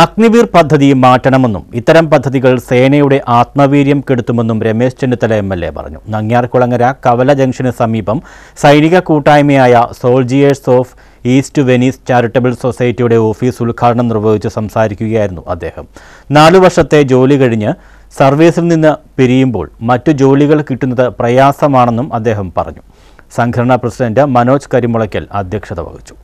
അഗ്നിവീർ പദ്ധതി മാറ്റണമെന്നും ഇത്തരം പദ്ധതികൾ സേനയുടെ ആത്മവീര്യം കെടുത്തുമെന്നും Ramesh Chennithala M L A പറഞ്ഞു നങ്ങ്യാർകുളങ്ങര കവല ജംഗ്ഷന് സമീപം സൈനിക കൂട്ടായ്മയായ soldiers of East Venice charitable സൊസൈറ്റിയുടെ ഓഫീസ് ഉദ്ഘാടനം നിർവഹിച്ച് സംസാരിക്കുകയായിരുന്നു അദ്ദേഹം നാലു വർഷത്തെ ജോലി കഴിഞ്ഞ് സർവീസിൽ നിന്ന് പിരിയുമ്പോൾ മറ്റു ജോലികൾ കിട്ടുന്നത് പ്രയാസമാണെന്നും അദ്ദേഹം പറഞ്ഞു സംഘടനാ പ്രസിഡന്റ് മനോജ് കരിമുളയ്ക്കൽ അധ്യക്ഷത വഹിച്ചു